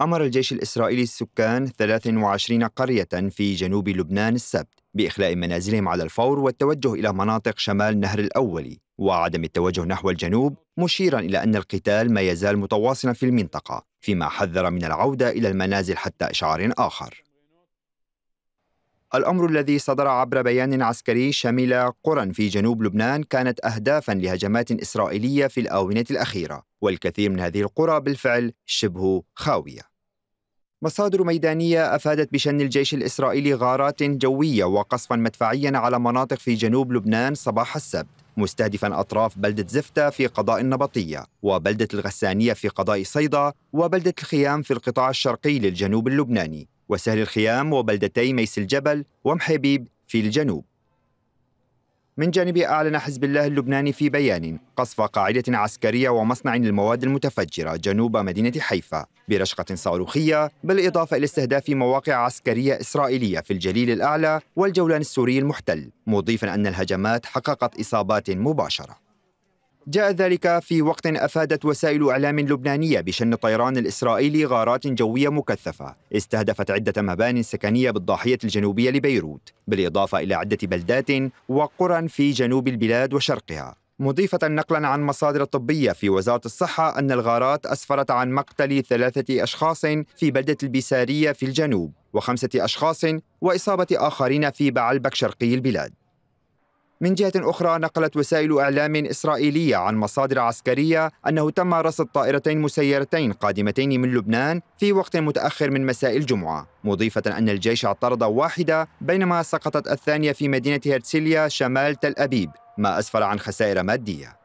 أمر الجيش الإسرائيلي السكان 23 قرية في جنوب لبنان السبت بإخلاء منازلهم على الفور والتوجه إلى مناطق شمال نهر الأولي وعدم التوجه نحو الجنوب مشيرا إلى أن القتال ما يزال متواصلا في المنطقة فيما حذر من العودة إلى المنازل حتى إشعار آخر الأمر الذي صدر عبر بيان عسكري شمل قرى في جنوب لبنان كانت أهدافا لهجمات إسرائيلية في الآونة الأخيرة والكثير من هذه القرى بالفعل شبه خاوية مصادر ميدانية أفادت بشن الجيش الإسرائيلي غارات جوية وقصفا مدفعيا على مناطق في جنوب لبنان صباح السبت مستهدفا أطراف بلدة زفتة في قضاء النبطية وبلدة الغسانية في قضاء صيدا وبلدة الخيام في القطاع الشرقي للجنوب اللبناني وسهل الخيام وبلدتي ميس الجبل ومحبيب في الجنوب من جانبه أعلن حزب الله اللبناني في بيان قصف قاعدة عسكرية ومصنع للمواد المتفجرة جنوب مدينة حيفا برشقة صاروخية بالإضافة إلى استهداف مواقع عسكرية إسرائيلية في الجليل الأعلى والجولان السوري المحتل مضيفا أن الهجمات حققت إصابات مباشرة جاء ذلك في وقت افادت وسائل اعلام لبنانيه بشن الطيران الاسرائيلي غارات جويه مكثفه استهدفت عده مبان سكنيه بالضاحيه الجنوبيه لبيروت بالاضافه الى عده بلدات وقرى في جنوب البلاد وشرقها مضيفة نقلا عن مصادر طبية في وزارة الصحة أن الغارات أسفرت عن مقتل ثلاثة أشخاص في بلدة البسارية في الجنوب وخمسة أشخاص وإصابة آخرين في بعلبك شرقي البلاد من جهة أخرى نقلت وسائل إعلام إسرائيلية عن مصادر عسكرية أنه تم رصد طائرتين مسيرتين قادمتين من لبنان في وقت متأخر من مساء الجمعة مضيفة أن الجيش اعترض واحدة بينما سقطت الثانية في مدينة هرتسليا شمال تل أبيب ما أسفر عن خسائر مادية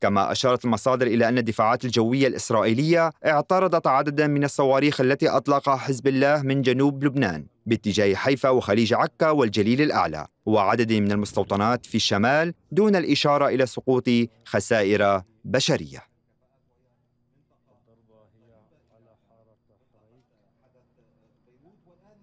كما أشارت المصادر إلى أن الدفاعات الجوية الإسرائيلية اعترضت عددا من الصواريخ التي أطلقها حزب الله من جنوب لبنان باتجاه حيفا وخليج عكا والجليل الأعلى وعدد من المستوطنات في الشمال دون الإشارة إلى سقوط خسائر بشرية